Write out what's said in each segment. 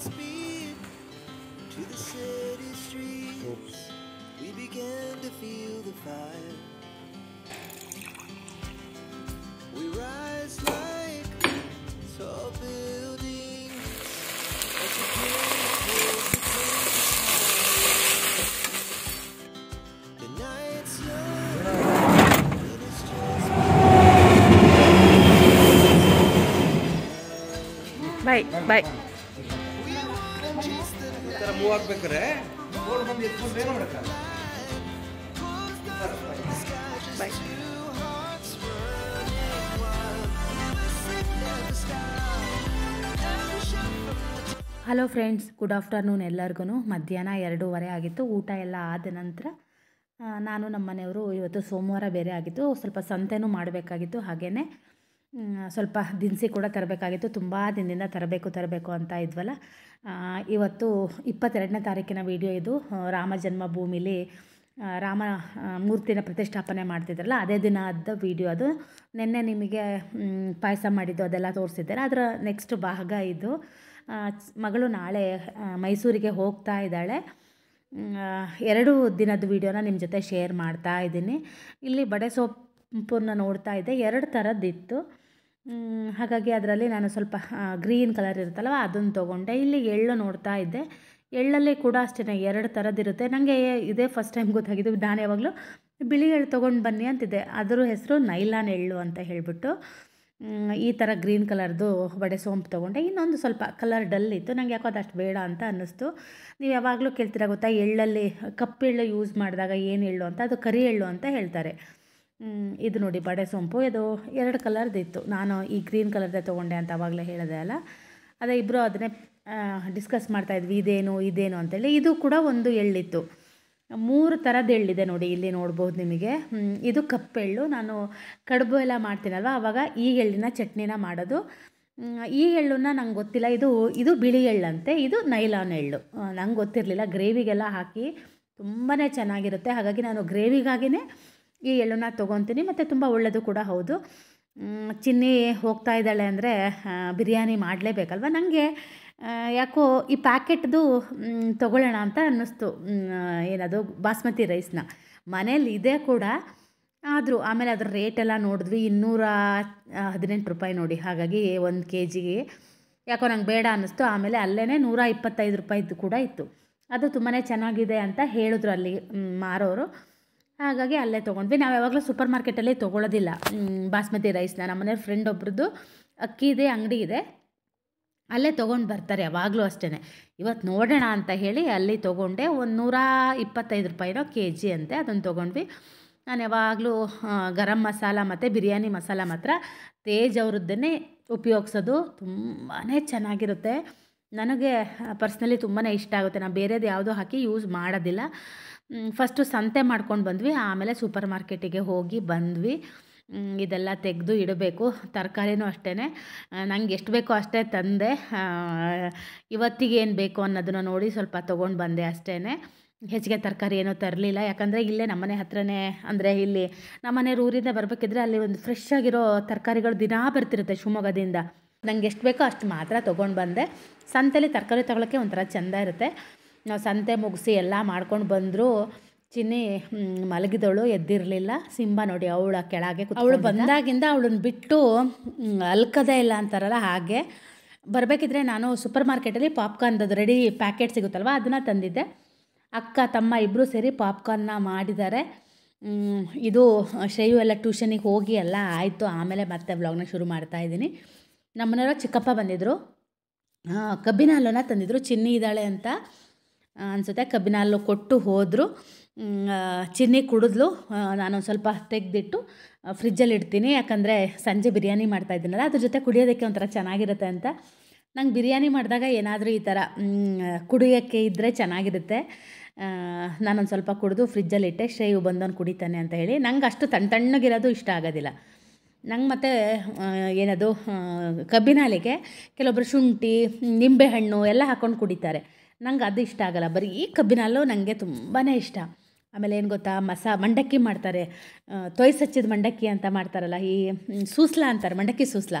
speed to the city streets. Oops. We began to feel the fire. We rise like tall buildings. Baik, baik. Hello friends good afternoon ಎಲ್ಲರಿಗೂ ಮಧ್ಯಾಹ್ನ ಎರಡೂವರೆ ಆಗಿತ್ತು ಊಟ ಎಲ್ಲ ಆದ ನಂತರ ನಾನು ನಮ್ಮ ಮನೆಯವರು ಇವತ್ತು ಸೋಮವಾರ ಬೇರೆ ಆಗಿತ್ತು ಸ್ವಲ್ಪ ಸಂತೆನೂ ಮಾಡಬೇಕಾಗಿತ್ತು ಹಾಗೆಯೇ ಸ್ವಲ್ಪ ದಿನಸಿ ಕೂಡ ತರಬೇಕಾಗಿತ್ತು ತುಂಬ ದಿನದಿಂದ ತರಬೇಕು ತರಬೇಕು ಅಂತ ಇದ್ವಲ್ಲ ಇವತ್ತು ಇಪ್ಪತ್ತೆರಡನೇ ತಾರೀಕಿನ ವಿಡಿಯೋ ಇದು ರಾಮ ಜನ್ಮಭೂಮಿಲಿ ರಾಮ ಮೂರ್ತಿನ ಪ್ರತಿಷ್ಠಾಪನೆ ಮಾಡ್ತಿದ್ರಲ್ಲ ಅದೇ ದಿನ ಆದ ವಿಡಿಯೋ ಅದು ನಿನ್ನೆ ನಿಮಗೆ ಪಾಯಸ ಮಾಡಿದ್ದು ಅದೆಲ್ಲ ತೋರಿಸಿದ್ದಾರೆ ಅದರ ನೆಕ್ಸ್ಟ್ ಭಾಗ ಇದು ಮಗಳು ನಾಳೆ ಮೈಸೂರಿಗೆ ಹೋಗ್ತಾ ಇದ್ದಾಳೆ ಎರಡು ದಿನದ ವಿಡಿಯೋನ ನಿಮ್ಮ ಜೊತೆ ಶೇರ್ ಮಾಡ್ತಾ ಇದ್ದೀನಿ ಇಲ್ಲಿ ಬಡೆ ಸೊಪ್ಪನ್ನು ನೋಡ್ತಾ ಇದ್ದೆ ಎರಡು ಥರದ್ದಿತ್ತು ಹಾಗಾಗಿ ಅದರಲ್ಲಿ ನಾನು ಸ್ವಲ್ಪ ಗ್ರೀನ್ ಕಲರ್ ಇರುತ್ತಲ್ವ ಅದನ್ನು ತೊಗೊಂಡೆ ಇಲ್ಲಿ ಎಳ್ಳು ನೋಡ್ತಾ ಇದ್ದೆ ಎಳ್ಳಲ್ಲಿ ಕೂಡ ಅಷ್ಟೇ ಎರಡು ಥರದ್ದಿರುತ್ತೆ ನನಗೆ ಇದೇ ಫಸ್ಟ್ ಟೈಮ್ ಗೊತ್ತಾಗಿದ್ದು ನಾನು ಯಾವಾಗಲೂ ಬಿಳಿ ಎಳ್ಳು ತೊಗೊಂಡು ಬನ್ನಿ ಅಂತಿದ್ದೆ ಅದರ ಹೆಸರು ನೈಲಾನ್ ಎಳ್ಳು ಅಂತ ಹೇಳಿಬಿಟ್ಟು ಈ ಥರ ಗ್ರೀನ್ ಕಲರ್ದು ಬಡೆ ಸೋಂಪು ತೊಗೊಂಡೆ ಇನ್ನೊಂದು ಸ್ವಲ್ಪ ಕಲರ್ ಡಲ್ ಇತ್ತು ನನಗೆ ಯಾಕೋ ಅದು ಅಷ್ಟು ಬೇಡ ಅಂತ ಅನ್ನಿಸ್ತು ನೀವು ಯಾವಾಗಲೂ ಕೇಳ್ತೀರ ಗೊತ್ತಾ ಎಳ್ಳಲ್ಲಿ ಕಪ್ಪು ಎಳ್ಳು ಯೂಸ್ ಮಾಡಿದಾಗ ಏನು ಎಳ್ಳು ಅಂತ ಅದು ಕರಿ ಎಳ್ಳು ಅಂತ ಹೇಳ್ತಾರೆ ಇದು ನೋಡಿ ಬಡೆ ಸೊಂಪು ಇದು ಎರಡು ಕಲರ್ದು ಇತ್ತು ನಾನು ಈ ಗ್ರೀನ್ ಕಲರ್ದೇ ತೊಗೊಂಡೆ ಅಂತ ಅವಾಗಲೇ ಹೇಳಿದೆ ಅಲ್ಲ ಅದೇ ಇಬ್ಬರು ಅದನ್ನೇ ಡಿಸ್ಕಸ್ ಮಾಡ್ತಾಯಿದ್ವಿ ಇದೇನು ಇದೇನು ಅಂತೇಳಿ ಇದು ಕೂಡ ಒಂದು ಎಳ್ಳಿತ್ತು ಮೂರು ಥರದ ಎಳ್ಳಿದೆ ನೋಡಿ ಇಲ್ಲಿ ನೋಡ್ಬೋದು ನಿಮಗೆ ಇದು ಕಪ್ಪೆಳ್ಳು ನಾನು ಕಡುಬು ಎಲ್ಲ ಮಾಡ್ತೀನಲ್ವ ಆವಾಗ ಈ ಎಳ್ಳಿನ ಚಟ್ನಿನ ಮಾಡೋದು ಈ ಎಳ್ಳನ್ನ ನಂಗೆ ಗೊತ್ತಿಲ್ಲ ಇದು ಇದು ಬಿಳಿ ಎಳ್ಳಂತೆ ಇದು ನೈಲಾನ್ ಎಳ್ಳು ನಂಗೆ ಗೊತ್ತಿರಲಿಲ್ಲ ಗ್ರೇವಿಗೆಲ್ಲ ಹಾಕಿ ತುಂಬಾ ಚೆನ್ನಾಗಿರುತ್ತೆ ಹಾಗಾಗಿ ನಾನು ಗ್ರೇವಿಗಾಗಿಯೇ ಈ ಎಳ್ಳುನ ತೊಗೊತೀನಿ ಮತ್ತು ತುಂಬ ಒಳ್ಳೆಯದು ಕೂಡ ಹೌದು ಚಿನ್ನಿ ಹೋಗ್ತಾ ಇದ್ದಾಳೆ ಅಂದರೆ ಬಿರಿಯಾನಿ ಮಾಡಲೇಬೇಕಲ್ವ ನನಗೆ ಯಾಕೋ ಈ ಪ್ಯಾಕೆಟ್ದು ತೊಗೊಳ್ಳೋಣ ಅಂತ ಅನ್ನಿಸ್ತು ಏನದು ಬಾಸ್ಮತಿ ರೈಸ್ನ ಮನೇಲಿ ಇದೆ ಕೂಡ ಆದರೂ ಆಮೇಲೆ ಅದರ ರೇಟೆಲ್ಲ ನೋಡಿದ್ವಿ ಇನ್ನೂರ ಹದಿನೆಂಟು ರೂಪಾಯಿ ನೋಡಿ ಹಾಗಾಗಿ ಒಂದು ಕೆ ಜಿಗೆ ಯಾಕೋ ನಂಗೆ ಬೇಡ ಅನ್ನಿಸ್ತು ಆಮೇಲೆ ಅಲ್ಲೇ ನೂರ ಇಪ್ಪತ್ತೈದು ರೂಪಾಯಿದ್ದು ಕೂಡ ಇತ್ತು ಅದು ತುಂಬಾ ಚೆನ್ನಾಗಿದೆ ಅಂತ ಹೇಳಿದ್ರು ಅಲ್ಲಿ ಮಾರೋರು ಹಾಗಾಗಿ ಅಲ್ಲೇ ತೊಗೊಂಡ್ವಿ ನಾವು ಯಾವಾಗಲೂ ಸೂಪರ್ ಮಾರ್ಕೆಟಲ್ಲಿ ತೊಗೊಳ್ಳೋದಿಲ್ಲ ಬಾಸ್ಮತಿ ರೈಸ್ನ ನಮ್ಮ ಮನೆಯವ್ರ ಫ್ರೆಂಡ್ ಒಬ್ರದ್ದು ಅಕ್ಕಿ ಇದೆ ಅಂಗಡಿ ಇದೆ ಅಲ್ಲೇ ತೊಗೊಂಡು ಬರ್ತಾರೆ ಯಾವಾಗಲೂ ಅಷ್ಟೇ ಇವತ್ತು ನೋಡೋಣ ಅಂತ ಹೇಳಿ ಅಲ್ಲಿ ತೊಗೊಂಡೆ ಒಂದು ನೂರ ಇಪ್ಪತ್ತೈದು ರೂಪಾಯಿನೋ ಕೆ ಜಿ ಅಂತೆ ಅದನ್ನು ತೊಗೊಂಡ್ವಿ ನಾನು ಯಾವಾಗಲೂ ಗರಂ ಮಸಾಲ ಮತ್ತು ಬಿರಿಯಾನಿ ಮಸಾಲ ಮಾತ್ರ ತೇಜ್ ಅವರದ್ದನ್ನೇ ಉಪಯೋಗಿಸೋದು ತುಂಬಾ ಚೆನ್ನಾಗಿರುತ್ತೆ ನನಗೆ ಪರ್ಸ್ನಲಿ ತುಂಬಾ ಇಷ್ಟ ಆಗುತ್ತೆ ನಾನು ಬೇರೆದು ಯಾವುದೂ ಹಾಕಿ ಯೂಸ್ ಮಾಡೋದಿಲ್ಲ ಫಸ್ಟು ಸಂತೆ ಮಾಡ್ಕೊಂಡು ಬಂದ್ವಿ ಆಮೇಲೆ ಸೂಪರ್ ಮಾರ್ಕೆಟಿಗೆ ಹೋಗಿ ಬಂದ್ವಿ ಇದೆಲ್ಲ ತೆಗೆದು ಇಡಬೇಕು ತರಕಾರಿನೂ ಅಷ್ಟೇ ನಂಗೆ ಎಷ್ಟು ಬೇಕೋ ಅಷ್ಟೇ ತಂದೆ ಇವತ್ತಿಗೆ ಏನು ಬೇಕು ಅನ್ನೋದನ್ನು ನೋಡಿ ಸ್ವಲ್ಪ ತೊಗೊಂಡು ಬಂದೆ ಅಷ್ಟೇ ಹೆಚ್ಚಿಗೆ ತರಕಾರಿ ಏನೂ ತರಲಿಲ್ಲ ಯಾಕಂದರೆ ಇಲ್ಲೇ ನಮ್ಮನೆ ಹತ್ರನೇ ಅಂದರೆ ಇಲ್ಲಿ ನಮ್ಮನೆ ಊರಿಂದ ಬರಬೇಕಿದ್ರೆ ಅಲ್ಲಿ ಒಂದು ಫ್ರೆಶ್ ಆಗಿರೋ ತರಕಾರಿಗಳು ದಿನಾ ಬರ್ತಿರುತ್ತೆ ಶಿವಮೊಗ್ಗದಿಂದ ನಂಗೆ ಎಷ್ಟು ಬೇಕೋ ಅಷ್ಟು ಮಾತ್ರ ತೊಗೊಂಡು ಬಂದೆ ಸಂತೆಯಲ್ಲಿ ತರಕಾರಿ ತೊಗೊಳಕ್ಕೆ ಒಂಥರ ಚೆಂದ ಇರುತ್ತೆ ನಾವು ಸಂತೆ ಮುಗಿಸಿ ಎಲ್ಲ ಮಾಡ್ಕೊಂಡು ಬಂದರೂ ಚಿನ್ನಿ ಮಲಗಿದವಳು ಎದ್ದಿರಲಿಲ್ಲ ಸಿಂಹ ನೋಡಿ ಅವಳ ಕೆಳಗೆ ಅವಳು ಬಂದಾಗಿಂದ ಅವಳನ್ನ ಬಿಟ್ಟು ಅಲ್ಕದೇ ಇಲ್ಲ ಅಂತಾರಲ್ಲ ಹಾಗೆ ಬರಬೇಕಿದ್ರೆ ನಾನು ಸೂಪರ್ ಮಾರ್ಕೆಟಲ್ಲಿ ಪಾಪ್ಕಾರ್ನ್ದು ರೆಡಿ ಪ್ಯಾಕೆಟ್ ಸಿಗುತ್ತಲ್ವ ಅದನ್ನು ತಂದಿದ್ದೆ ಅಕ್ಕ ತಮ್ಮ ಇಬ್ಬರು ಸೇರಿ ಪಾಪ್ಕಾರ್ನ ಮಾಡಿದ್ದಾರೆ ಇದು ಶ್ರೇಯು ಎಲ್ಲ ಟ್ಯೂಷನಿಗೆ ಹೋಗಿ ಎಲ್ಲ ಆಯಿತು ಆಮೇಲೆ ಮತ್ತೆ ವ್ಲಾಗ್ನ ಶುರು ಮಾಡ್ತಾ ಇದ್ದೀನಿ ನಮ್ಮನೆಯವರು ಚಿಕ್ಕಪ್ಪ ಬಂದಿದ್ದರು ಕಬ್ಬಿನ ಹಾಲನ್ನು ತಂದಿದ್ದರು ಚಿನ್ನಿ ಇದ್ದಾಳೆ ಅಂತ ಅನಿಸುತ್ತೆ ಕಬ್ಬಿನ ಹಾಲು ಕೊಟ್ಟು ಹೋದರು ಚಿನ್ನಿ ಕುಡಿದ್ಲು ನಾನೊಂದು ಸ್ವಲ್ಪ ತೆಗ್ದಿಟ್ಟು ಫ್ರಿಜ್ಜಲ್ಲಿ ಇಡ್ತೀನಿ ಯಾಕಂದರೆ ಸಂಜೆ ಬಿರಿಯಾನಿ ಇದ್ದೀನಲ್ಲ ಅದ್ರ ಜೊತೆ ಕುಡಿಯೋದಕ್ಕೆ ಒಂಥರ ಚೆನ್ನಾಗಿರುತ್ತೆ ಅಂತ ನಂಗೆ ಬಿರಿಯಾನಿ ಮಾಡಿದಾಗ ಏನಾದರೂ ಈ ಥರ ಕುಡಿಯೋಕ್ಕೆ ಇದ್ದರೆ ಚೆನ್ನಾಗಿರುತ್ತೆ ನಾನೊಂದು ಸ್ವಲ್ಪ ಕುಡಿದು ಫ್ರಿಜ್ಜಲ್ಲಿ ಇಟ್ಟೆ ಶ್ರೇಯು ಬಂದವನು ಕುಡಿತಾನೆ ಅಂತ ಹೇಳಿ ನಂಗೆ ಅಷ್ಟು ತಣ್ಣ ತಣ್ಣಗಿರೋದು ಇಷ್ಟ ಆಗೋದಿಲ್ಲ ನಂಗೆ ಮತ್ತು ಏನದು ಕಬ್ಬಿನಾಲಿಗೆ ಕೆಲವೊಬ್ಬರು ಶುಂಠಿ ನಿಂಬೆಹಣ್ಣು ಎಲ್ಲ ಹಾಕ್ಕೊಂಡು ಕುಡಿತಾರೆ ನಂಗೆ ಅದು ಇಷ್ಟ ಆಗಲ್ಲ ಬರೀ ಕಬ್ಬಿನ ಹಾಲು ನನಗೆ ತುಂಬಾ ಇಷ್ಟ ಆಮೇಲೆ ಏನು ಗೊತ್ತಾ ಮಸಾ ಮಂಡಕ್ಕಿ ಮಾಡ್ತಾರೆ ತೊಯ್ಸಚ್ಚಿದ ಮಂಡಕ್ಕಿ ಅಂತ ಮಾಡ್ತಾರಲ್ಲ ಈ ಸೂಸ್ಲ ಅಂತಾರೆ ಮಂಡಕ್ಕಿ ಸೂಸ್ಲ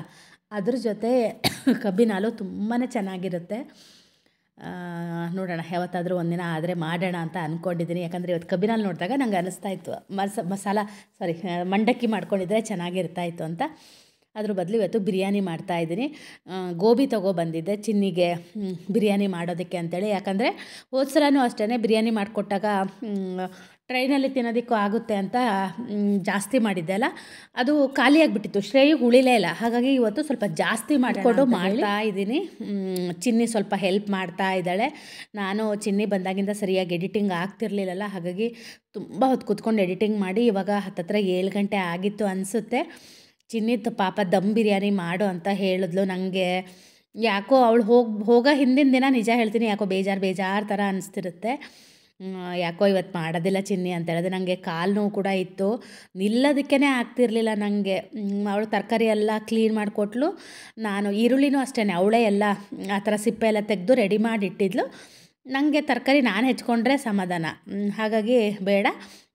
ಅದ್ರ ಜೊತೆ ಕಬ್ಬಿನ ಹಾಲು ತುಂಬಾ ಚೆನ್ನಾಗಿರುತ್ತೆ ನೋಡೋಣ ಯಾವತ್ತಾದರೂ ಒಂದಿನ ಆದರೆ ಮಾಡೋಣ ಅಂತ ಅಂದ್ಕೊಂಡಿದ್ದೀನಿ ಯಾಕಂದರೆ ಇವತ್ತು ಕಬ್ಬಿನ ಹಾಲು ನೋಡಿದಾಗ ನಂಗೆ ಅನಿಸ್ತಾ ಇತ್ತು ಮಸ ಮಸಾಲ ಸಾರಿ ಮಂಡಕ್ಕಿ ಮಾಡ್ಕೊಂಡಿದ್ರೆ ಚೆನ್ನಾಗಿರ್ತಾಯಿತ್ತು ಅಂತ ಅದ್ರ ಬದಲು ಇವತ್ತು ಬಿರಿಯಾನಿ ಮಾಡ್ತಾ ಇದ್ದೀನಿ ಗೋಬಿ ತಗೋ ಬಂದಿದ್ದೆ ಚಿನ್ನಿಗೆ ಬಿರಿಯಾನಿ ಮಾಡೋದಕ್ಕೆ ಅಂತೇಳಿ ಯಾಕಂದರೆ ಹೋದ ಸಲನೂ ಅಷ್ಟೇ ಬಿರಿಯಾನಿ ಮಾಡಿಕೊಟ್ಟಾಗ ಟ್ರೈನಲ್ಲಿ ತಿನ್ನೋದಕ್ಕೂ ಆಗುತ್ತೆ ಅಂತ ಜಾಸ್ತಿ ಮಾಡಿದ್ದೆ ಅಲ್ಲ ಅದು ಖಾಲಿಯಾಗಿಬಿಟ್ಟಿತ್ತು ಶ್ರೇಯು ಉಳಿಲೇ ಇಲ್ಲ ಹಾಗಾಗಿ ಇವತ್ತು ಸ್ವಲ್ಪ ಜಾಸ್ತಿ ಮಾಡಿಕೊಂಡು ಮಾಡ್ತಾ ಇದ್ದೀನಿ ಚಿನ್ನಿ ಸ್ವಲ್ಪ ಹೆಲ್ಪ್ ಮಾಡ್ತಾ ಇದ್ದಾಳೆ ನಾನು ಚಿನ್ನಿ ಬಂದಾಗಿಂದ ಸರಿಯಾಗಿ ಎಡಿಟಿಂಗ್ ಆಗ್ತಿರ್ಲಿಲ್ಲಲ್ಲ ಹಾಗಾಗಿ ತುಂಬ ಹೊತ್ತು ಕೂತ್ಕೊಂಡು ಎಡಿಟಿಂಗ್ ಮಾಡಿ ಇವಾಗ ಹತ್ತತ್ರ ಏಳು ಗಂಟೆ ಆಗಿತ್ತು ಅನಿಸುತ್ತೆ ಚಿನ್ನಿತ್ತು ಪಾಪ ದಮ್ ಬಿರಿಯಾನಿ ಮಾಡು ಅಂತ ಹೇಳಿದ್ಲು ನನಗೆ ಯಾಕೋ ಅವಳು ಹೋಗಿ ಹೋಗೋ ಹಿಂದಿನ ದಿನ ನಿಜ ಹೇಳ್ತೀನಿ ಯಾಕೋ ಬೇಜಾರು ಬೇಜಾರು ಥರ ಅನಿಸ್ತಿರುತ್ತೆ ಯಾಕೋ ಇವತ್ತು ಮಾಡೋದಿಲ್ಲ ಚಿನ್ನಿ ಅಂತ ಹೇಳಿದೆ ನನಗೆ ಕಾಲು ನೋವು ಕೂಡ ಇತ್ತು ನಿಲ್ಲೋದಕ್ಕೇ ಆಗ್ತಿರಲಿಲ್ಲ ನನಗೆ ಅವಳು ತರಕಾರಿ ಎಲ್ಲ ಕ್ಲೀನ್ ಮಾಡಿಕೊಟ್ಲು ನಾನು ಈರುಳ್ಳಿನೂ ಅಷ್ಟೇ ಅವಳೇ ಎಲ್ಲ ಆ ಥರ ಸಿಪ್ಪೆ ಎಲ್ಲ ತೆಗೆದು ರೆಡಿ ಮಾಡಿ ಇಟ್ಟಿದ್ಲು ನನಗೆ ತರಕಾರಿ ನಾನು ಹೆಚ್ಕೊಂಡ್ರೆ ಸಮಾಧಾನ ಹಾಗಾಗಿ ಬೇಡ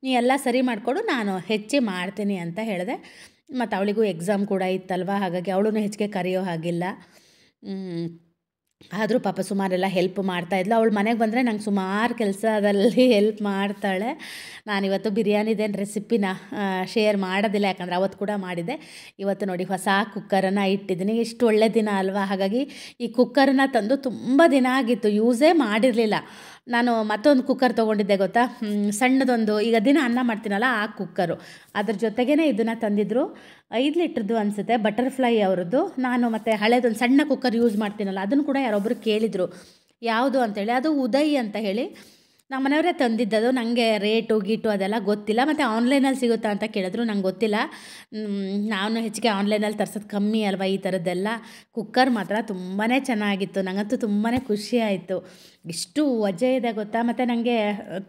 ನೀ ಎಲ್ಲ ಸರಿ ಮಾಡಿಕೊಡು ನಾನು ಹೆಚ್ಚಿ ಮಾಡ್ತೀನಿ ಅಂತ ಹೇಳಿದೆ ಮತ್ತು ಅವಳಿಗೂ ಎಕ್ಸಾಮ್ ಕೂಡ ಇತ್ತಲ್ವ ಹಾಗಾಗಿ ಅವಳು ಹೆಚ್ಚಿಗೆ ಕರೆಯೋ ಹಾಗಿಲ್ಲ ಆದರೂ ಪಾಪ ಸುಮಾರೆಲ್ಲ ಹೆಲ್ಪ್ ಮಾಡ್ತಾಯಿದ್ಲು ಅವಳು ಮನೆಗೆ ಬಂದರೆ ನಂಗೆ ಸುಮಾರು ಕೆಲಸದಲ್ಲಿ ಹೆಲ್ಪ್ ಮಾಡ್ತಾಳೆ ನಾನಿವತ್ತು ಬಿರಿಯಾನಿದೇನು ರೆಸಿಪಿನ ಶೇರ್ ಮಾಡೋದಿಲ್ಲ ಯಾಕಂದರೆ ಅವತ್ತು ಕೂಡ ಮಾಡಿದೆ ಇವತ್ತು ನೋಡಿ ಹೊಸ ಕುಕ್ಕರನ್ನು ಇಟ್ಟಿದ್ದೀನಿ ಇಷ್ಟು ಒಳ್ಳೆ ದಿನ ಅಲ್ವಾ ಹಾಗಾಗಿ ಈ ಕುಕ್ಕರನ್ನ ತಂದು ತುಂಬ ದಿನ ಆಗಿತ್ತು ಯೂಸೇ ಮಾಡಿರಲಿಲ್ಲ ನಾನು ಮತ್ತೊಂದು ಕುಕ್ಕರ್ ತೊಗೊಂಡಿದ್ದೆ ಗೊತ್ತಾ ಸಣ್ಣದೊಂದು ಈಗ ದಿನ ಅನ್ನ ಮಾಡ್ತೀನಲ್ಲ ಆ ಕುಕ್ಕರು ಅದ್ರ ಜೊತೆಗೇ ಇದನ್ನು ತಂದಿದ್ದರು ಐದು ಲೀಟ್ರದ್ದು ಅನಿಸುತ್ತೆ ಬಟರ್ಫ್ಲೈ ಅವರದ್ದು ನಾನು ಮತ್ತು ಹಳೇದೊಂದು ಸಣ್ಣ ಕುಕ್ಕರ್ ಯೂಸ್ ಮಾಡ್ತೀನಲ್ಲ ಅದನ್ನು ಕೂಡ ಯಾರೊಬ್ಬರು ಕೇಳಿದರು ಯಾವುದು ಅಂತೇಳಿ ಅದು ಉದಯ್ ಅಂತ ಹೇಳಿ ನಮ್ಮ ಮನೆಯವರೇ ತಂದಿದ್ದದು ನನಗೆ ರೇಟು ಗೀಟು ಅದೆಲ್ಲ ಗೊತ್ತಿಲ್ಲ ಮತ್ತು ಆನ್ಲೈನಲ್ಲಿ ಸಿಗುತ್ತಾ ಅಂತ ಕೇಳಿದ್ರು ನಂಗೆ ಗೊತ್ತಿಲ್ಲ ನಾನು ಹೆಚ್ಚಿಗೆ ಆನ್ಲೈನಲ್ಲಿ ತರ್ಸೋದು ಕಮ್ಮಿ ಅಲ್ವಾ ಈ ಥರದ್ದೆಲ್ಲ ಕುಕ್ಕರ್ ಮಾತ್ರ ತುಂಬಾ ಚೆನ್ನಾಗಿತ್ತು ನನಗಂತೂ ತುಂಬಾ ಖುಷಿ ಆಯಿತು ಎಷ್ಟು ವಜೆ ಇದೆ ಗೊತ್ತಾ ಮತ್ತು ನನಗೆ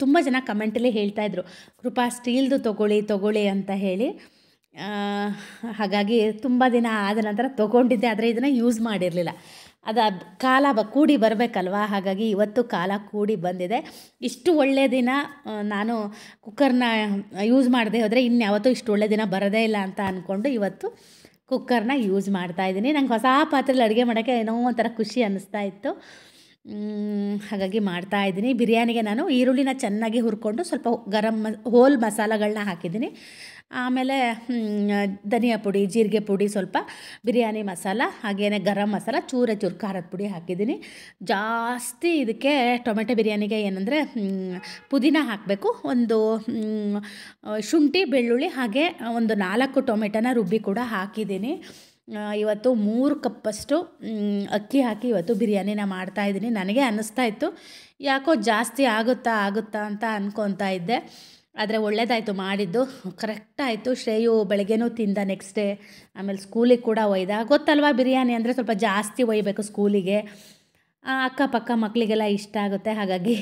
ತುಂಬ ಜನ ಕಮೆಂಟಲ್ಲಿ ಹೇಳ್ತಾಯಿದ್ರು ಕೃಪಾ ಸ್ಟೀಲ್ದು ತೊಗೊಳ್ಳಿ ತೊಗೊಳ್ಳಿ ಅಂತ ಹೇಳಿ ಹಾಗಾಗಿ ತುಂಬ ದಿನ ಆದ ನಂತರ ತೊಗೊಂಡಿದ್ದೆ ಆದರೆ ಇದನ್ನು ಯೂಸ್ ಮಾಡಿರಲಿಲ್ಲ ಅದು ಕಾಲ ಬ ಕೂಡಿ ಬರಬೇಕಲ್ವ ಹಾಗಾಗಿ ಇವತ್ತು ಕಾಲ ಕೂಡಿ ಬಂದಿದೆ ಇಷ್ಟು ಒಳ್ಳೆಯ ದಿನ ನಾನು ಕುಕ್ಕರ್ನ ಯೂಸ್ ಮಾಡದೆ ಹೋದರೆ ಇನ್ಯಾವತ್ತೂ ಇಷ್ಟು ಒಳ್ಳೆಯ ದಿನ ಬರೋದೇ ಇಲ್ಲ ಅಂತ ಅಂದ್ಕೊಂಡು ಇವತ್ತು ಕುಕ್ಕರ್ನ ಯೂಸ್ ಮಾಡ್ತಾ ಇದ್ದೀನಿ ನಂಗೆ ಹೊಸ ಪಾತ್ರೆಯಲ್ಲಿ ಅಡುಗೆ ಮಾಡೋಕ್ಕೆ ಏನೋ ಒಂಥರ ಖುಷಿ ಅನ್ನಿಸ್ತಾ ಇತ್ತು ಹಾಗಾಗಿ ಮಾಡ್ತಾ ಇದ್ದೀನಿ ಬಿರಿಯಾನಿಗೆ ನಾನು ಈರುಳ್ಳಿನ ಚೆನ್ನಾಗಿ ಹುರ್ಕೊಂಡು ಸ್ವಲ್ಪ ಗರಂ ಮ ಹೋಲ್ ಮಸಾಲಗಳನ್ನ ಹಾಕಿದ್ದೀನಿ ಆಮೇಲೆ ಧನಿಯಾ ಪುಡಿ ಜೀರಿಗೆ ಪುಡಿ ಸ್ವಲ್ಪ ಬಿರಿಯಾನಿ ಮಸಾಲ ಹಾಗೇನೇ ಗರಂ ಮಸಾಲ ಚೂರ ಚೂರು ಖಾರದ ಪುಡಿ ಹಾಕಿದ್ದೀನಿ ಜಾಸ್ತಿ ಇದಕ್ಕೆ ಟೊಮೆಟೊ ಬಿರಿಯಾನಿಗೆ ಏನಂದರೆ ಪುದೀನ ಹಾಕಬೇಕು ಒಂದು ಶುಂಠಿ ಬೆಳ್ಳುಳ್ಳಿ ಹಾಗೆ ಒಂದು ನಾಲ್ಕು ಟೊಮೆಟೊನ ರುಬ್ಬಿ ಕೂಡ ಹಾಕಿದ್ದೀನಿ ಇವತ್ತು ಮೂರು ಕಪ್ಪಷ್ಟು ಅಕ್ಕಿ ಹಾಕಿ ಇವತ್ತು ಬಿರಿಯಾನಿನ ಮಾಡ್ತಾಯಿದ್ದೀನಿ ನನಗೆ ಅನ್ನಿಸ್ತಾ ಇತ್ತು ಯಾಕೋ ಜಾಸ್ತಿ ಆಗುತ್ತಾ ಆಗುತ್ತಾ ಅಂತ ಅಂದ್ಕೊತಾ ಇದ್ದೆ ಆದರೆ ಒಳ್ಳೇದಾಯಿತು ಮಾಡಿದ್ದು ಕರೆಕ್ಟಾಯಿತು ಶ್ರೇಯು ಬೆಳಗ್ಗೆನೂ ತಿಂದ ನೆಕ್ಸ್ಟ್ ಡೇ ಆಮೇಲೆ ಸ್ಕೂಲಿಗೆ ಕೂಡ ಒಯ್ದ ಗೊತ್ತಲ್ವಾ ಬಿರಿಯಾನಿ ಅಂದರೆ ಸ್ವಲ್ಪ ಜಾಸ್ತಿ ಒಯ್ಯಬೇಕು ಸ್ಕೂಲಿಗೆ ಅಕ್ಕಪಕ್ಕ ಮಕ್ಕಳಿಗೆಲ್ಲ ಇಷ್ಟ ಆಗುತ್ತೆ ಹಾಗಾಗಿ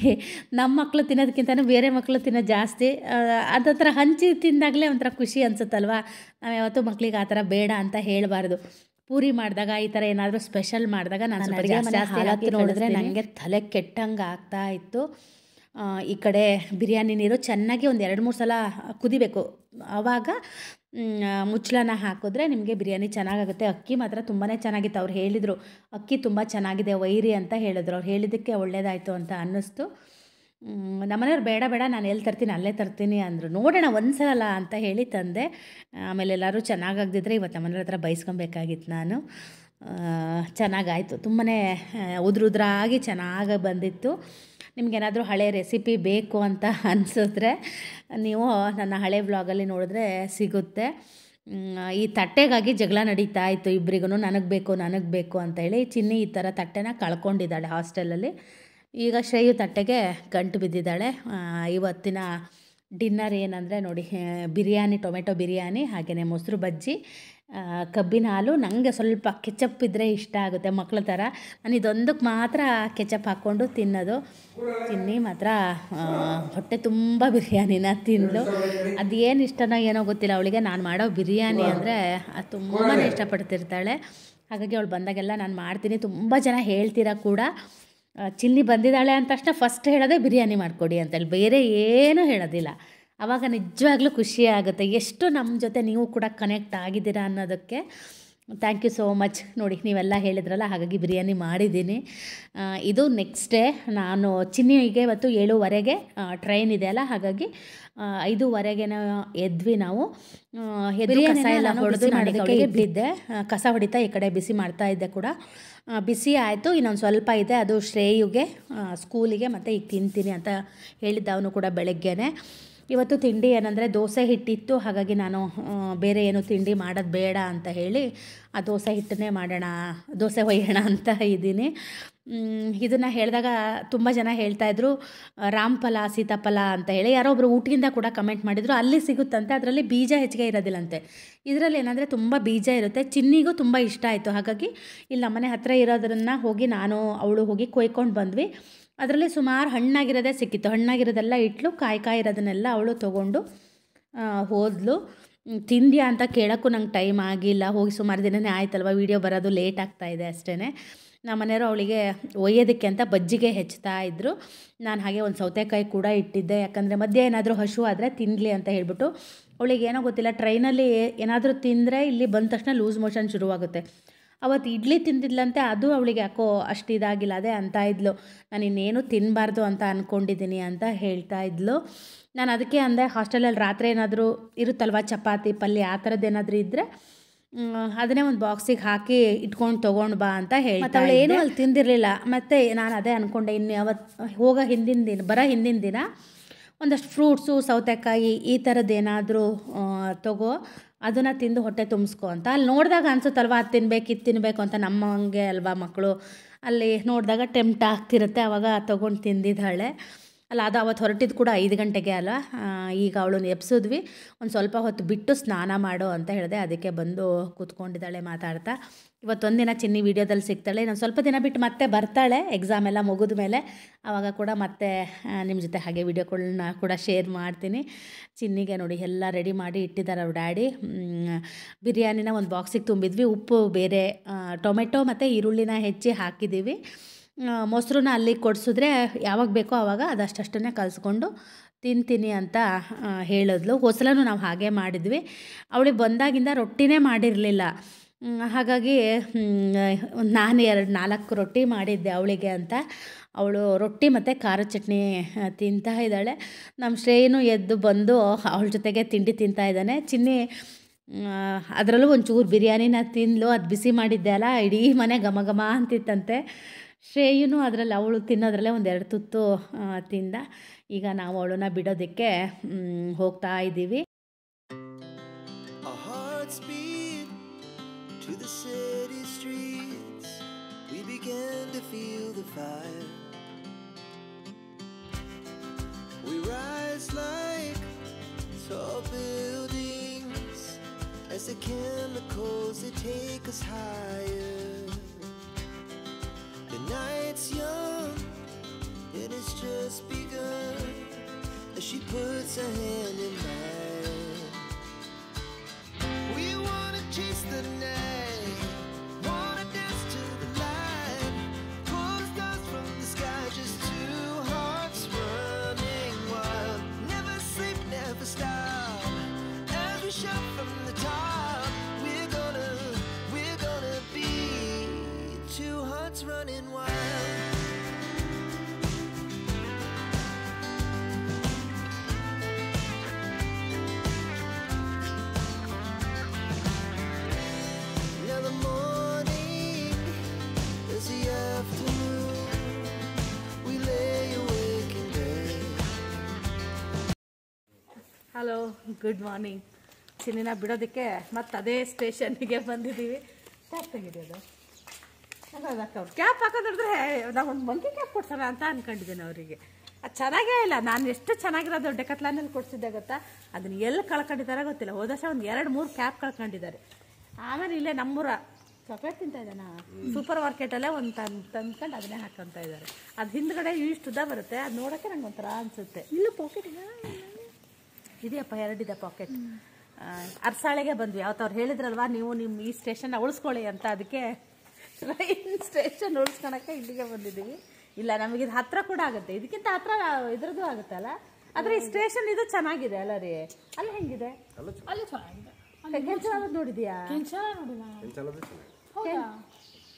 ನಮ್ಮ ಮಕ್ಕಳು ತಿನ್ನೋದಕ್ಕಿಂತಲೂ ಬೇರೆ ಮಕ್ಕಳು ತಿನ್ನೋದು ಜಾಸ್ತಿ ಥರ ಹಂಚಿ ತಿಂದಾಗಲೇ ಒಂಥರ ಖುಷಿ ಅನಿಸುತ್ತಲ್ವ ನಾವು ಯಾವತ್ತೂ ಮಕ್ಕಳಿಗೆ ಆ ಥರ ಬೇಡ ಅಂತ ಹೇಳಬಾರ್ದು ಪೂರಿ ಮಾಡಿದಾಗ ಈ ಥರ ಏನಾದರೂ ಸ್ಪೆಷಲ್ ಮಾಡಿದಾಗ ನಾನು ಜಾಸ್ತಿ ನೋಡಿದ್ರೆ ನನಗೆ ತಲೆ ಕೆಟ್ಟಂಗೆ ಆಗ್ತಾ ಇತ್ತು ಈ ಕಡೆ ಬಿರಿಯಾನಿ ನೀರು ಚೆನ್ನಾಗಿ ಒಂದು ಎರಡು ಮೂರು ಸಲ ಕುದಿಬೇಕು ಆವಾಗ ಮುಚ್ಚಳನ ಹಾಕಿದ್ರೆ ನಿಮಗೆ ಬಿರಿಯಾನಿ ಚೆನ್ನಾಗಾಗುತ್ತೆ ಅಕ್ಕಿ ಮಾತ್ರ ತುಂಬಾ ಚೆನ್ನಾಗಿತ್ತು ಅವ್ರು ಹೇಳಿದರು ಅಕ್ಕಿ ತುಂಬ ಚೆನ್ನಾಗಿದೆ ವೈರಿ ಅಂತ ಹೇಳಿದ್ರು ಅವ್ರು ಹೇಳಿದ್ದಕ್ಕೆ ಒಳ್ಳೇದಾಯಿತು ಅಂತ ಅನ್ನಿಸ್ತು ನಮ್ಮನೆಯವ್ರು ಬೇಡ ಬೇಡ ನಾನು ಎಲ್ಲಿ ತರ್ತೀನಿ ಅಲ್ಲೇ ತರ್ತೀನಿ ಅಂದರು ನೋಡೋಣ ಒಂದು ಸಲ ಅಂತ ಹೇಳಿ ತಂದೆ ಆಮೇಲೆ ಎಲ್ಲರೂ ಚೆನ್ನಾಗಾಗ್ದಿದ್ರೆ ಇವತ್ತು ನಮ್ಮನೆಯವ್ರ ಹತ್ರ ಬೈಸ್ಕೊಬೇಕಾಗಿತ್ತು ನಾನು ಚೆನ್ನಾಗಾಯಿತು ತುಂಬಾ ಉದ್ರಾಗಿ ಚೆನ್ನಾಗಿ ಬಂದಿತ್ತು ನಿಮಗೇನಾದರೂ ಹಳೆ ರೆಸಿಪಿ ಬೇಕು ಅಂತ ಅನಿಸಿದ್ರೆ ನೀವು ನನ್ನ ಹಳೆ ಬ್ಲಾಗಲ್ಲಿ ನೋಡಿದ್ರೆ ಸಿಗುತ್ತೆ ಈ ತಟ್ಟೆಗಾಗಿ ಜಗಳ ನಡೀತಾ ಇತ್ತು ಇಬ್ಬರಿಗೂ ನನಗೆ ಬೇಕು ನನಗೆ ಬೇಕು ಅಂತ ಹೇಳಿ ಚಿನ್ನಿ ಈ ಥರ ತಟ್ಟೆನ ಕಳ್ಕೊಂಡಿದ್ದಾಳೆ ಹಾಸ್ಟೆಲಲ್ಲಿ ಈಗ ಶ್ರೇಯು ತಟ್ಟೆಗೆ ಗಂಟು ಬಿದ್ದಿದ್ದಾಳೆ ಇವತ್ತಿನ ಡಿನ್ನರ್ ಏನಂದರೆ ನೋಡಿ ಬಿರಿಯಾನಿ ಟೊಮೆಟೊ ಬಿರಿಯಾನಿ ಹಾಗೆಯೇ ಮೊಸರು ಬಜ್ಜಿ ಕಬ್ಬಿನ ಹಾಲು ನನಗೆ ಸ್ವಲ್ಪ ಕೆಚಪ್ ಇದ್ದರೆ ಇಷ್ಟ ಆಗುತ್ತೆ ಮಕ್ಕಳ ಥರ ನಾನು ಇದೊಂದಕ್ಕೆ ಮಾತ್ರ ಕೆಚಪ್ ಹಾಕ್ಕೊಂಡು ತಿನ್ನೋದು ತಿನ್ನಿ ಮಾತ್ರ ಹೊಟ್ಟೆ ತುಂಬ ಬಿರಿಯಾನಿನ ತಿಂದು ಅದೇನು ಇಷ್ಟನೋ ಏನೋ ಗೊತ್ತಿಲ್ಲ ಅವಳಿಗೆ ನಾನು ಮಾಡೋ ಬಿರಿಯಾನಿ ಅಂದರೆ ಅದು ತುಂಬಾ ಇಷ್ಟಪಡ್ತಿರ್ತಾಳೆ ಹಾಗಾಗಿ ಅವಳು ಬಂದಾಗೆಲ್ಲ ನಾನು ಮಾಡ್ತೀನಿ ತುಂಬ ಜನ ಹೇಳ್ತೀರ ಕೂಡ ಚಿಲ್ಲಿ ಬಂದಿದ್ದಾಳೆ ಅಂದ ತಕ್ಷಣ ಫಸ್ಟ್ ಹೇಳೋದೇ ಬಿರಿಯಾನಿ ಮಾಡಿಕೊಡಿ ಅಂತೇಳಿ ಬೇರೆ ಏನೂ ಹೇಳೋದಿಲ್ಲ ಆವಾಗ ನಿಜವಾಗ್ಲೂ ಖುಷಿ ಆಗುತ್ತೆ ಎಷ್ಟು ನಮ್ಮ ಜೊತೆ ನೀವು ಕೂಡ ಕನೆಕ್ಟ್ ಆಗಿದ್ದೀರಾ ಅನ್ನೋದಕ್ಕೆ ಥ್ಯಾಂಕ್ ಯು ಸೋ ಮಚ್ ನೋಡಿ ನೀವೆಲ್ಲ ಹೇಳಿದ್ರಲ್ಲ ಹಾಗಾಗಿ ಬಿರಿಯಾನಿ ಮಾಡಿದ್ದೀನಿ ಇದು ನೆಕ್ಸ್ಟ್ ಡೇ ನಾನು ಚಿನ್ನಿಗೆ ಇವತ್ತು ಏಳುವರೆಗೆ ಟ್ರೈನ್ ಇದೆ ಅಲ್ಲ ಹಾಗಾಗಿ ಐದೂವರೆಗೇನೋ ಎದ್ವಿ ನಾವು ಎದ್ದು ಕಸ ಕಸ ಹೊಡಿತಾ ಈ ಕಡೆ ಬಿಸಿ ಮಾಡ್ತಾ ಇದ್ದೆ ಕೂಡ ಬಿಸಿ ಆಯಿತು ಇನ್ನೊಂದು ಸ್ವಲ್ಪ ಇದೆ ಅದು ಶ್ರೇಯುಗೆ ಸ್ಕೂಲಿಗೆ ಮತ್ತು ಈಗ ತಿಂತೀನಿ ಅಂತ ಹೇಳಿದ್ದ ಅವನು ಕೂಡ ಬೆಳಗ್ಗೆನೇ ಇವತ್ತು ತಿಂಡಿ ಏನಂದರೆ ದೋಸೆ ಹಿಟ್ಟಿತ್ತು ಹಾಗಾಗಿ ನಾನು ಬೇರೆ ಏನು ತಿಂಡಿ ಮಾಡೋದು ಬೇಡ ಅಂತ ಹೇಳಿ ಆ ದೋಸೆ ಹಿಟ್ಟನ್ನೇ ಮಾಡೋಣ ದೋಸೆ ಒಯ್ಯೋಣ ಅಂತ ಇದ್ದೀನಿ ಇದನ್ನು ಹೇಳಿದಾಗ ತುಂಬ ಜನ ಹೇಳ್ತಾಯಿದ್ರು ರಾಮಫಲ ಸೀತಾಫಲ ಅಂತ ಹೇಳಿ ಯಾರೋ ಒಬ್ಬರು ಊಟದಿಂದ ಕೂಡ ಕಮೆಂಟ್ ಮಾಡಿದರು ಅಲ್ಲಿ ಸಿಗುತ್ತಂತೆ ಅದರಲ್ಲಿ ಬೀಜ ಹೆಚ್ಚಿಗೆ ಇರೋದಿಲ್ಲಂತೆ ಇದರಲ್ಲಿ ಏನಂದರೆ ತುಂಬ ಬೀಜ ಇರುತ್ತೆ ಚಿನ್ನಿಗೂ ತುಂಬ ಇಷ್ಟ ಆಯಿತು ಹಾಗಾಗಿ ಇಲ್ಲಿ ನಮ್ಮನೆ ಹತ್ತಿರ ಇರೋದ್ರನ್ನ ಹೋಗಿ ನಾನು ಅವಳು ಹೋಗಿ ಕೊಯ್ಕೊಂಡು ಬಂದ್ವಿ ಅದರಲ್ಲಿ ಸುಮಾರು ಹಣ್ಣಾಗಿರೋದೇ ಸಿಕ್ಕಿತ್ತು ಹಣ್ಣಾಗಿರೋದೆಲ್ಲ ಇಟ್ಲು ಕಾಯಿ ಕಾಯಿ ಇರೋದನ್ನೆಲ್ಲ ಅವಳು ತೊಗೊಂಡು ಹೋದಲು ತಿಂದ್ಯಾ ಅಂತ ಕೇಳೋಕ್ಕೂ ನಂಗೆ ಟೈಮ್ ಆಗಿಲ್ಲ ಹೋಗಿ ಸುಮಾರು ದಿನನೇ ಆಯ್ತಲ್ವ ವೀಡಿಯೋ ಬರೋದು ಲೇಟ್ ಆಗ್ತಾಯಿದೆ ಅಷ್ಟೇ ನಮ್ಮ ಮನೆಯವರು ಅವಳಿಗೆ ಒಯ್ಯೋದಕ್ಕೆ ಅಂತ ಬಜ್ಜಿಗೆ ಹೆಚ್ಚುತ್ತಾ ಇದ್ದರು ನಾನು ಹಾಗೆ ಒಂದು ಸೌತೆಕಾಯಿ ಕೂಡ ಇಟ್ಟಿದ್ದೆ ಯಾಕಂದರೆ ಮಧ್ಯೆ ಏನಾದರೂ ಹಸು ಆದರೆ ತಿನ್ನಲಿ ಅಂತ ಹೇಳ್ಬಿಟ್ಟು ಅವಳಿಗೆ ಏನೋ ಗೊತ್ತಿಲ್ಲ ಟ್ರೈನಲ್ಲಿ ಏನಾದರೂ ತಿಂದರೆ ಇಲ್ಲಿ ಬಂದ ತಕ್ಷಣ ಲೂಸ್ ಮೋಷನ್ ಶುರುವಾಗುತ್ತೆ ಅವತ್ತು ಇಡ್ಲಿ ತಿಂದಿದ್ಲಂತೆ ಅದು ಅವಳಿಗೆ ಯಾಕೋ ಅಷ್ಟು ಇದಾಗಿಲ್ಲ ಅದೇ ಅಂತ ಇದ್ಲು ನಾನು ಇನ್ನೇನು ತಿನ್ನಬಾರ್ದು ಅಂತ ಅಂದ್ಕೊಂಡಿದ್ದೀನಿ ಅಂತ ಹೇಳ್ತಾ ಇದ್ಲು ನಾನು ಅದಕ್ಕೆ ಅಂದೆ ಹಾಸ್ಟೆಲಲ್ಲಿ ರಾತ್ರಿ ಏನಾದರೂ ಇರುತ್ತಲ್ವ ಚಪಾತಿ ಪಲ್ಯ ಆ ಥರದ್ದು ಏನಾದರೂ ಇದ್ದರೆ ಅದನ್ನೇ ಒಂದು ಬಾಕ್ಸಿಗೆ ಹಾಕಿ ಇಟ್ಕೊಂಡು ತೊಗೊಂಡು ಬಾ ಅಂತ ಹೇಳಿ ಮತ್ತು ಅವಳು ಏನೂ ಅಲ್ಲಿ ತಿಂದಿರಲಿಲ್ಲ ಮತ್ತು ನಾನು ಅದೇ ಅಂದ್ಕೊಂಡೆ ಇನ್ನು ಅವತ್ತು ಹೋಗೋ ಹಿಂದಿನ ದಿನ ಬರೋ ಹಿಂದಿನ ದಿನ ಒಂದಷ್ಟು ಫ್ರೂಟ್ಸು ಸೌತೆಕಾಯಿ ಈ ಥರದ್ದು ಏನಾದರೂ ತಗೋ ಅದನ್ನು ತಿಂದು ಹೊಟ್ಟೆ ತುಂಬಿಸ್ಕೊ ಅಂತ ಅಲ್ಲಿ ನೋಡಿದಾಗ ಅನ್ಸುತ್ತಲ್ವ ಅದು ತಿನ್ಬೇಕು ಇದು ತಿನ್ನಬೇಕು ಅಂತ ನಮ್ಮಂಗೆ ಅಲ್ವಾ ಮಕ್ಕಳು ಅಲ್ಲಿ ನೋಡಿದಾಗ ಟೆಂಪ್ಟ್ ಆಗ್ತಿರುತ್ತೆ ಆವಾಗ ತೊಗೊಂಡು ತಿಂದಿದ್ದಾಳೆ ಅಲ್ಲ ಅದು ಅವತ್ತು ಹೊರಟಿದ್ದು ಕೂಡ ಐದು ಗಂಟೆಗೆ ಅಲ್ಲ ಈಗ ಅವಳು ಎಬ್ಸಿದ್ವಿ ಒಂದು ಸ್ವಲ್ಪ ಹೊತ್ತು ಬಿಟ್ಟು ಸ್ನಾನ ಮಾಡು ಅಂತ ಹೇಳಿದೆ ಅದಕ್ಕೆ ಬಂದು ಕೂತ್ಕೊಂಡಿದ್ದಾಳೆ ಮಾತಾಡ್ತಾ ಇವತ್ತೊಂದಿನ ಚಿನ್ನಿ ವೀಡಿಯೋದಲ್ಲಿ ಸಿಗ್ತಾಳೆ ನಾನು ಸ್ವಲ್ಪ ದಿನ ಬಿಟ್ಟು ಮತ್ತೆ ಬರ್ತಾಳೆ ಎಕ್ಸಾಮ್ ಎಲ್ಲ ಮುಗಿದ ಮೇಲೆ ಆವಾಗ ಕೂಡ ಮತ್ತೆ ನಿಮ್ಮ ಜೊತೆ ಹಾಗೆ ವೀಡಿಯೋಗಳನ್ನ ಕೂಡ ಶೇರ್ ಮಾಡ್ತೀನಿ ಚಿನ್ನಿಗೆ ನೋಡಿ ಎಲ್ಲ ರೆಡಿ ಮಾಡಿ ಇಟ್ಟಿದ್ದಾರೆ ಅವ್ರ ಡ್ಯಾಡಿ ಬಿರಿಯಾನಿನ ಒಂದು ಬಾಕ್ಸಿಗೆ ತುಂಬಿದ್ವಿ ಉಪ್ಪು ಬೇರೆ ಟೊಮೆಟೊ ಮತ್ತು ಈರುಳ್ಳಿನ ಹೆಚ್ಚಿ ಹಾಕಿದ್ದೀವಿ ಮೊಸರನ್ನ ಅಲ್ಲಿ ಕೊಡಿಸಿದ್ರೆ ಯಾವಾಗ ಬೇಕೋ ಆವಾಗ ಅದಷ್ಟನ್ನೇ ಕಲಿಸ್ಕೊಂಡು ತಿಂತೀನಿ ಅಂತ ಹೇಳಿದ್ಲು ಹೊಸಲೂ ನಾವು ಹಾಗೆ ಮಾಡಿದ್ವಿ ಅವಳಿಗೆ ಬಂದಾಗಿಂದ ರೊಟ್ಟಿನೇ ಮಾಡಿರಲಿಲ್ಲ ಹಾಗಾಗಿ ನಾನು ಎರಡು ನಾಲ್ಕು ರೊಟ್ಟಿ ಮಾಡಿದ್ದೆ ಅವಳಿಗೆ ಅಂತ ಅವಳು ರೊಟ್ಟಿ ಮತ್ತು ಖಾರ ಚಟ್ನಿ ತಿಂತಾ ಇದ್ದಾಳೆ ನಮ್ಮ ಶ್ರೇಯನು ಎದ್ದು ಬಂದು ಅವಳ ಜೊತೆಗೆ ತಿಂಡಿ ತಿಂತಾ ಇದ್ದಾನೆ ಚಿನ್ನಿ ಅದರಲ್ಲೂ ಒಂಚೂರು ಬಿರಿಯಾನಿನ ತಿಂದ್ಲು ಅದು ಬಿಸಿ ಮಾಡಿದ್ದೆ ಅಲ್ಲ ಇಡೀ ಮನೆ ಘಮ ಘಮ ಅಂತಿತ್ತಂತೆ ಶ್ರೇಯಿನೂ ಅದರಲ್ಲಿ ಅವಳು ತಿನ್ನೋದ್ರಲ್ಲೇ ಒಂದು ಎರಡು ತುತ್ತು ತಿಂದ ಈಗ ನಾವು ಅವಳನ್ನ ಬಿಡೋದಕ್ಕೆ ಹೋಗ್ತಾ ಇದ್ದೀವಿ to the city streets, we began to feel the fire. We rise like tall buildings as the chemicals they take us higher. The night's young and it's just begun as she puts her hand in mine. Hello good morning ಚಿನ್ನಿನ ಬಿಡೋದಕ್ಕೆ ಮತ್ತೆ ಅದೇ ಸ್ಟೇಷನ್ನಿಗೆ ಬಂದಿದ್ದೀವಿ cap ತೆಗಿದ್ಯೋದು ಅವ್ರು cap ಹಾಕೋದ್ರೆ ನಾವು ಒಂದು monkey cap ಕೊಡ್ಸೋಣ ಅಂತ ಅಂದ್ಕೊಂಡಿದ್ದೀನಿ ಅವರಿಗೆ ಅದು ಚೆನ್ನಾಗೇ ಇಲ್ಲ ನಾನು ಎಷ್ಟು ಚೆನ್ನಾಗಿರೋದು ಡೆಕತ್ಲಾನಲ್ಲಿ ಕೊಡಿಸಿದ್ದೆ ಗೊತ್ತಾ ಅದನ್ನು ಎಲ್ಲಿ ಕಳ್ಕೊಂಡಿದ್ದಾರೆ ಗೊತ್ತಿಲ್ಲ ಹೋದ ಒಂದು ಎರಡು ಮೂರು ಕ್ಯಾಪ್ ಕಳ್ಕೊಂಡಿದ್ದಾರೆ ಆಮೇಲೆ ಇಲ್ಲೇ ನಮ್ಮೂರ ಸೊಪ್ಪೆ ತಿಂತ ಇದ್ದಾನ ಸೂಪರ್ ಮಾರ್ಕೆಟಲ್ಲೇ ಒಂದು ತಂದು ತಂದ್ಕೊಂಡು ಅದನ್ನೇ ಹಾಕೊಂತ ಇದ್ದಾರೆ ಅದು ಹಿಂದ್ಗಡೆ ಇಷ್ಟು ಉದ್ದ ಬರುತ್ತೆ ಅದು ನೋಡೋಕ್ಕೆ ನಂಗೆ ಒಂಥರ ಅನಿಸುತ್ತೆ ಇಲ್ಲ ಪಾಕೆಟ್ ಇದೆಯಪ್ಪ ಎರಡಿದೆ ಪಾಕೆಟ್ ಅರ್ಸಾಳೆಗೆ ಬಂದ್ವಿ ಅವತ್ತು ಅವ್ರು ಹೇಳಿದ್ರಲ್ವಾ ನೀವು ನಿಮ್ಮ ಈ ಸ್ಟೇಷನ್ನ ಉಳಿಸ್ಕೊಳ್ಳಿ ಅಂತ ಅದಕ್ಕೆ ರೈನ್ ಸ್ಟೇಷನ್ ಉಳಿಸ್ಕೊಳಕ್ಕೆ ಇಲ್ಲಿಗೆ ಬಂದಿದ್ದೀವಿ ಇಲ್ಲ ಇದು ಹತ್ರ ಕೂಡ ಆಗುತ್ತೆ ಇದಕ್ಕಿಂತ ಹತ್ರ ಇದ್ರದ್ದು ಆಗುತ್ತಲ್ಲ ಆದರೆ ಈ ಸ್ಟೇಷನ್ ಇದು ಚೆನ್ನಾಗಿದೆ ಅಲ್ಲ ರೀ ಅಲ್ಲಿ ಹೆಂಗಿದೆ ನೋಡಿದ್ಯಾಲ್ದಲ್ಲ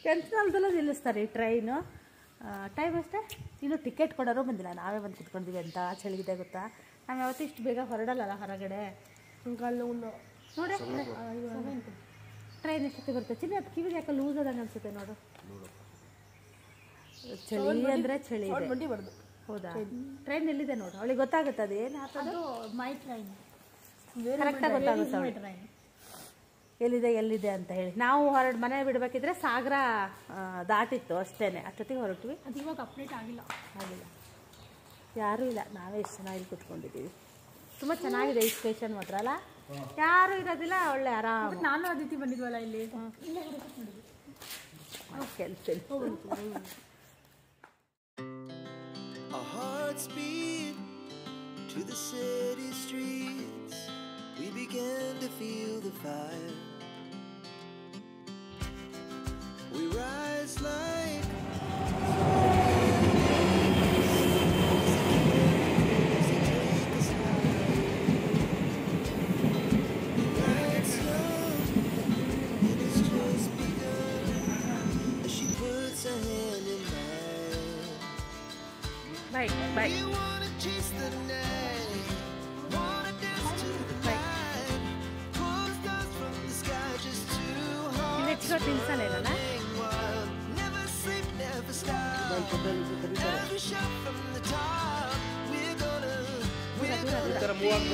ಚೆನ್ನಾಗಿದೆ ನಿಲ್ಲಿಸ್ತಾರೆ ಈ ಟ್ರೈನು ಟೈಮ್ ಅಷ್ಟೇ ಇನ್ನು ಟಿಕೆಟ್ ಕೊಡೋರು ಬಂದಿಲ್ಲ ನಾವೇ ಬಂದು ಕುತ್ಕೊಂಡಿವಿ ಅಂತ ಚಳಿಗಿದೆ ಗೊತ್ತಾ ನಾವು ಯಾವತ್ತೂ ಇಷ್ಟು ಬೇಗ ಹೊರಡಲ್ಲ ಹೊರಗಡೆ ಹಂಗಲ್ಲೂ ನೋಡಿ ಟ್ರೈನ್ ಎಷ್ಟೊತ್ತಿಗೆ ಬರುತ್ತೆ ಚಿನ್ನ ಅದು ಕಿವಿಗೆ ಯಾಕೆ ಲೂಸ್ ಆದಂಗೆ ಅನಿಸುತ್ತೆ ನೋಡು ಚಳಿ ಅಂದರೆ ಚಳಿ ಹೌದಾ ಟ್ರೈನ್ ಎಲ್ಲಿದೆ ನೋಡು ಅವಳಿಗೆ ಗೊತ್ತಾಗುತ್ತೆ ಅದು ಏನು ಮೈ ಟ್ರೈನ್ ಕರೆಕ್ಟಾಗಿ ಗೊತ್ತಾಗುತ್ತೆ ಟ್ರೈನ್ ಎಲ್ಲಿದೆ ಎಲ್ಲಿದೆ ಅಂತ ಹೇಳಿ ನಾವು ಹೊರಡು ಮನೆ ಬಿಡಬೇಕಿದ್ರೆ ಸಾಗರ ದಾಟಿತ್ತು ಅಷ್ಟೇ ಅಷ್ಟೊತ್ತಿಗೆ ಹೊರಟ್ವಿ ಅದು ಇವಾಗ ಅಪ್ಡೇಟ್ ಆಗಿಲ್ಲ ಆಗಿಲ್ಲ ಯಾರೂ ಇಲ್ಲ ನಾವೇ ಇಷ್ಟು ಚೆನ್ನಾಗಿ ಕುತ್ಕೊಂಡಿದ್ದೀವಿ ತುಂಬ ಚೆನ್ನಾಗಿದೆ ಈ ಸ್ಟೇಷನ್ ಮಾತ್ರ ಅಲ್ಲ ಯಾರೂ ಇರೋದಿಲ್ಲ ಒಳ್ಳೆ ಆರಾಮ ನಾನು ಅದಿತಿ ಬಂದಿದ್ವಲ್ಲ ಇಲ್ಲಿ To the city streets, we began to feel the fire. We rise like Tara muwag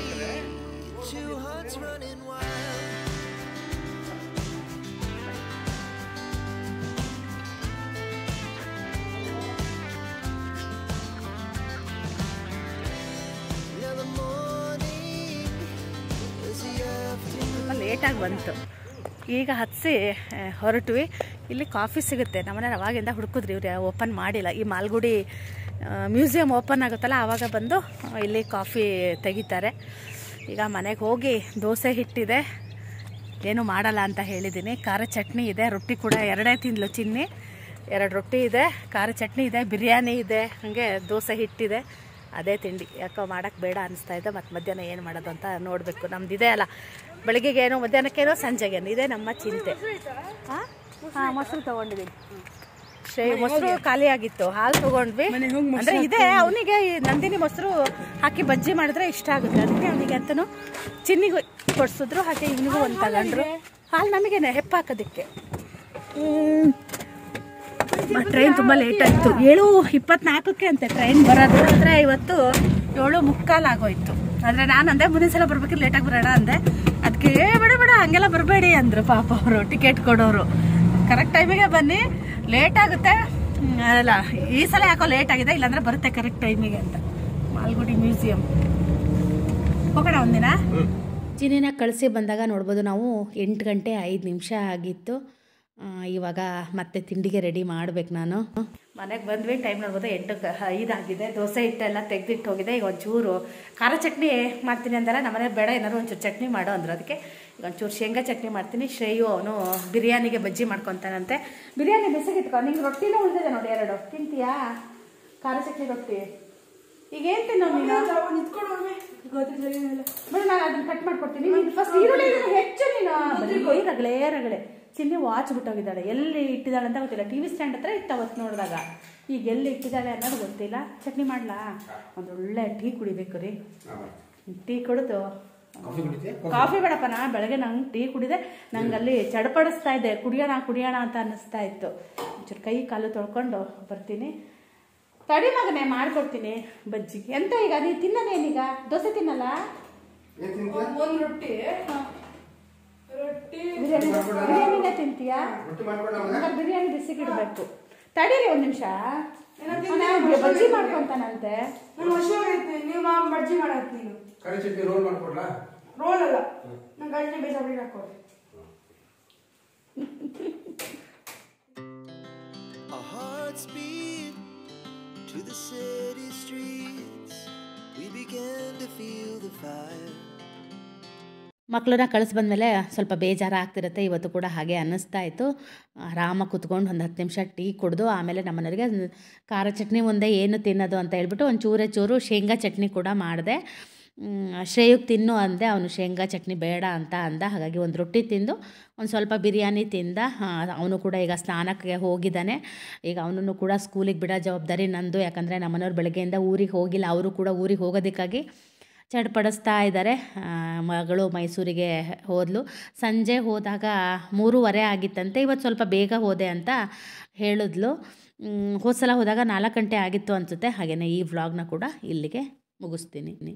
ಲೇಟಾಗಿ ಬಂತು ಈಗ ಹತ್ಸಿ ಹೊರಟ್ವಿ ಇಲ್ಲಿ ಕಾಫಿ ಸಿಗುತ್ತೆ ನಮ್ಮನೆ ಅವಾಗಿಂದ ಹುಡುಕಿದ್ರಿ ಇವ್ರು ಓಪನ್ ಮಾಡಿಲ್ಲ ಈ ಮಾಲ್ಗುಡಿ ಮ್ಯೂಸಿಯಂ ಓಪನ್ ಆಗುತ್ತಲ್ಲ ಆವಾಗ ಬಂದು ಇಲ್ಲಿ ಕಾಫಿ ತೆಗಿತಾರೆ ಈಗ ಮನೆಗೆ ಹೋಗಿ ದೋಸೆ ಹಿಟ್ಟಿದೆ ಏನು ಮಾಡಲ್ಲ ಅಂತ ಹೇಳಿದ್ದೀನಿ ಖಾರ ಚಟ್ನಿ ಇದೆ ರೊಟ್ಟಿ ಕೂಡ ಎರಡೇ ತಿಂದಲು ಚಿನ್ನಿ ಎರಡು ರೊಟ್ಟಿ ಇದೆ ಖಾರ ಚಟ್ನಿ ಇದೆ ಬಿರಿಯಾನಿ ಇದೆ ಹಾಗೆ ದೋಸೆ ಹಿಟ್ಟಿದೆ ಅದೇ ತಿಂಡಿ ಯಾಕೋ ಮಾಡೋಕ್ಕೆ ಬೇಡ ಅನಿಸ್ತಾ ಇದೆ ಮತ್ತು ಮಧ್ಯಾಹ್ನ ಏನು ಮಾಡೋದು ಅಂತ ನೋಡಬೇಕು ನಮ್ದು ಇದೆ ಅಲ್ಲ ಬೆಳಗ್ಗೆಗೇನೋ ಮಧ್ಯಾಹ್ನಕ್ಕೇನೋ ಸಂಜೆಗೇನು ಇದೇ ನಮ್ಮ ಚಿಂತೆ ಹಾಂ ಮೊಸರು ತೊಗೊಂಡಿದ್ದೀನಿ ಮೊಸರು ಖಾಲಿ ಆಗಿತ್ತು ಹಾಲು ತಗೊಂಡ್ವಿ ಅಂದ್ರೆ ಇದೆ ಅವನಿಗೆ ನಂದಿನಿ ಮೊಸರು ಹಾಕಿ ಬಜ್ಜಿ ಮಾಡಿದ್ರೆ ಇಷ್ಟ ಆಗುತ್ತೆ ಅದಕ್ಕೆ ಅವನಿಗೆ ಚಿನ್ನಿಗೂ ಕೊಡ್ಸಿದ್ರು ಹಾಗೆ ಇವನಿಗೂ ಒಂದು ತಗೊಂಡ್ರು ಹಾಲು ನಮಗೇನೆ ಹೆಪ್ಪಾಕೋದಕ್ಕೆ ಟ್ರೈನ್ ತುಂಬಾ ಲೇಟ್ ಆಯ್ತು ಏಳು ಇಪ್ಪತ್ನಾಲ್ಕಕ್ಕೆ ಅಂತೆ ಟ್ರೈನ್ ಬರೋದು ಅಂದ್ರೆ ಇವತ್ತು ಏಳು ಮುಕ್ಕಾಲು ಆಗೋಯ್ತು ಅಂದ್ರೆ ನಾನು ಅಂದೆ ಮುಂದಿನ ಸಲ ಲೇಟ್ ಲೇಟಾಗಿ ಬರೋಣ ಅಂದೆ ಅದಕ್ಕೆ ಬೇಡ ಬೇಡ ಹಂಗೆಲ್ಲ ಬರಬೇಡಿ ಅಂದ್ರು ಪಾಪ ಅವರು ಟಿಕೆಟ್ ಕೊಡೋರು ಕರೆಕ್ಟ್ ಟೈಮಿಗೆ ಬನ್ನಿ ಲೇಟ್ ಆಗುತ್ತೆ ಅಲ್ಲ ಈ ಸಲ ಯಾಕೋ ಲೇಟ್ ಆಗಿದೆ ಇಲ್ಲಾಂದ್ರೆ ಬರುತ್ತೆ ಕರೆಕ್ಟ್ ಟೈಮಿಗೆ ಅಂತ ಮಾಲ್ಗುಡಿ ಮ್ಯೂಸಿಯಂ ಹೋಗೋಣ ಒಂದಿನ ಜಿನಿನ ಕಳಿಸಿ ಬಂದಾಗ ನೋಡ್ಬೋದು ನಾವು ಎಂಟು ಗಂಟೆ ಐದು ನಿಮಿಷ ಆಗಿತ್ತು ಇವಾಗ ಮತ್ತೆ ತಿಂಡಿಗೆ ರೆಡಿ ಮಾಡ್ಬೇಕು ನಾನು ಮನೆಗೆ ಬಂದ್ವಿ ಟೈಮ್ ನೋಡ್ಬೋದು ಎಂಟು ಆಗಿದೆ ದೋಸೆ ಹಿಟ್ಟೆಲ್ಲ ತೆಗೆದಿಟ್ಟು ಹೋಗಿದೆ ಈಗ ಒಂಚೂರು ಖಾರ ಚಟ್ನಿ ಮಾಡ್ತೀನಿ ಅಂದಲ್ಲ ನಮ್ಮನೆ ಬೇಡ ಏನಾದ್ರು ಒಂಚೂರು ಚಟ್ನಿ ಮಾಡು ಅಂದರು ಅದಕ್ಕೆ ಒಂಚೂರು ಶೇಂಗಾ ಚಟ್ನಿ ಮಾಡ್ತೀನಿ ಶ್ರೇಯು ಅವನು ಬಿರಿಯಾನಿಗೆ ಬಜ್ಜಿ ಮಾಡ್ಕೊತಾನಂತೆ ಬಿರಿಯಾನಿ ಬಿಸಿಗಿಟ್ಕೊ ನಿಂಗೆ ರೊಟ್ಟಿನೂ ಉಳಿದಿದೆ ನೋಡಿ ಎರಡು ತಿಂತೀಯಾ ಖಾರ ಚಟ್ನಿ ರೊಟ್ಟಿ ಈಗ ಏನ್ ತಿನ್ನೋ ಅದನ್ನ ಕಟ್ ಮಾಡ್ಕೊಡ್ತೀನಿ ಫಸ್ಟ್ ಹೆಚ್ಚು ನೀನು ರಗಳೇ ರಗಳೆ ಚಿನ್ನಿ ವಾಚ್ ಬಿಟ್ಟೋಗಿದ್ದಾಳೆ ಎಲ್ಲಿ ಇಟ್ಟಿದ್ದಾಳೆ ಅಂತ ಗೊತ್ತಿಲ್ಲ ಟಿ ವಿ ಸ್ಟ್ಯಾಂಡ್ ಹತ್ರ ಇತ್ತು ಅವತ್ತು ನೋಡಿದಾಗ ಈಗ ಎಲ್ಲಿ ಇಟ್ಟಿದ್ದಾಳೆ ಅನ್ನೋದು ಗೊತ್ತಿಲ್ಲ ಚಟ್ನಿ ಮಾಡ್ಲಾ ಒಂದೊಳ್ಳೆ ಟೀ ಕುಡಿಬೇಕು ರೀ ಟೀ ಕುಡಿದು ಕಾಫಿ ಬೇಡಪ್ಪ ನಾ ಬೆಳಗ್ಗೆ ನಂಗೆ ಟೀ ಕುಡಿದೆ ನಂಗಲ್ಲಿ ಅಲ್ಲಿ ಚಡಪಡಿಸ್ತಾ ಇದ್ದೆ ಕುಡಿಯೋಣ ಕುಡಿಯೋಣ ಅಂತ ಅನ್ನಿಸ್ತಾ ಇತ್ತು ಒಂಚೂರು ಕೈ ಕಾಲು ತೊಳ್ಕೊಂಡು ಬರ್ತೀನಿ ತಡಿ ಮಗನೇ ಮಾಡ್ಕೊಡ್ತೀನಿ ಬಜ್ಜಿ ಎಂತ ಈಗ ನೀ ತಿನ್ನೇನೀಗ ದೋಸೆ ತಿನ್ನಲ್ಲ ಒಂದು ರೊಟ್ಟಿ ಬಿರಿಯಾನಿನ ತಿಂತೀಯಾ ಬಿರಿಯಾನಿ ಬಿಸಿಗಿಡ್ಬೇಕು ತಡೀರಿ ಒಂದು ನಿಮಿಷ ಬಜ್ಜಿ ಮಾಡ್ಕೊಂತಾನಂತೆ ನಾನು ವರ್ಷ ನೀವು ಮಾ ಬಜ್ಜಿ ಮಾಡತ್ ನೀನು ಕರಿ ಚಟ್ನಿ ರೋಲ್ ಮಾಡ್ಕೊಡ್ಲಾ ರೋಲ್ ಅಲ್ಲ ನಾನು ಗಂಟೆ ಬೇಸಾಬಿಟ್ಟು ಹಾಕೋದು Our hearts beat to the city streets. We began to feel the fire. ಮಕ್ಕಳನ್ನ ಕಳಿಸಿ ಬಂದಮೇಲೆ ಸ್ವಲ್ಪ ಬೇಜಾರು ಆಗ್ತಿರುತ್ತೆ ಇವತ್ತು ಕೂಡ ಹಾಗೆ ಅನ್ನಿಸ್ತಾ ಇತ್ತು ಆರಾಮ ಕೂತ್ಕೊಂಡು ಒಂದು ಹತ್ತು ನಿಮಿಷ ಟೀ ಕುಡಿದು ಆಮೇಲೆ ನಮ್ಮನವರಿಗೆ ಖಾರ ಚಟ್ನಿ ಒಂದೇ ಏನು ತಿನ್ನೋದು ಅಂತ ಹೇಳ್ಬಿಟ್ಟು ಒಂದು ಚೂರೆ ಚೂರು ಶೇಂಗಾ ಚಟ್ನಿ ಕೂಡ ಮಾಡಿದೆ ಶ್ರೇಯುಗ್ ತಿನ್ನು ಅಂದೆ ಅವನು ಶೇಂಗಾ ಚಟ್ನಿ ಬೇಡ ಅಂತ ಅಂದ ಹಾಗಾಗಿ ಒಂದು ರೊಟ್ಟಿ ತಿಂದು ಒಂದು ಸ್ವಲ್ಪ ಬಿರಿಯಾನಿ ತಿಂದ ಅವನು ಕೂಡ ಈಗ ಸ್ನಾನಕ್ಕೆ ಹೋಗಿದ್ದಾನೆ ಈಗ ಅವನನ್ನು ಕೂಡ ಸ್ಕೂಲಿಗೆ ಬಿಡೋ ಜವಾಬ್ದಾರಿ ನಂದು ಯಾಕಂದರೆ ನಮ್ಮನವ್ರು ಬೆಳಗ್ಗೆಯಿಂದ ಊರಿಗೆ ಹೋಗಿಲ್ಲ ಅವರು ಕೂಡ ಊರಿಗೆ ಹೋಗೋದಕ್ಕಾಗಿ ಚಡ್ಪಡಿಸ್ತಾ ಇದ್ದಾರೆ ಮಗಳು ಮೈಸೂರಿಗೆ ಹೋದಲು ಸಂಜೆ ಹೋದಾಗ ಮೂರುವರೆ ಆಗಿತ್ತಂತೆ ಇವತ್ತು ಸ್ವಲ್ಪ ಬೇಗ ಹೋದೆ ಅಂತ ಹೇಳಿದ್ಲು ಹೋದ ಸಲ ಹೋದಾಗ ನಾಲ್ಕು ಗಂಟೆ ಆಗಿತ್ತು ಅನಿಸುತ್ತೆ ಹಾಗೆಯೇ ಈ ವ್ಲಾಗ್ನ ಕೂಡ ಇಲ್ಲಿಗೆ ಮುಗಿಸ್ತೀನಿ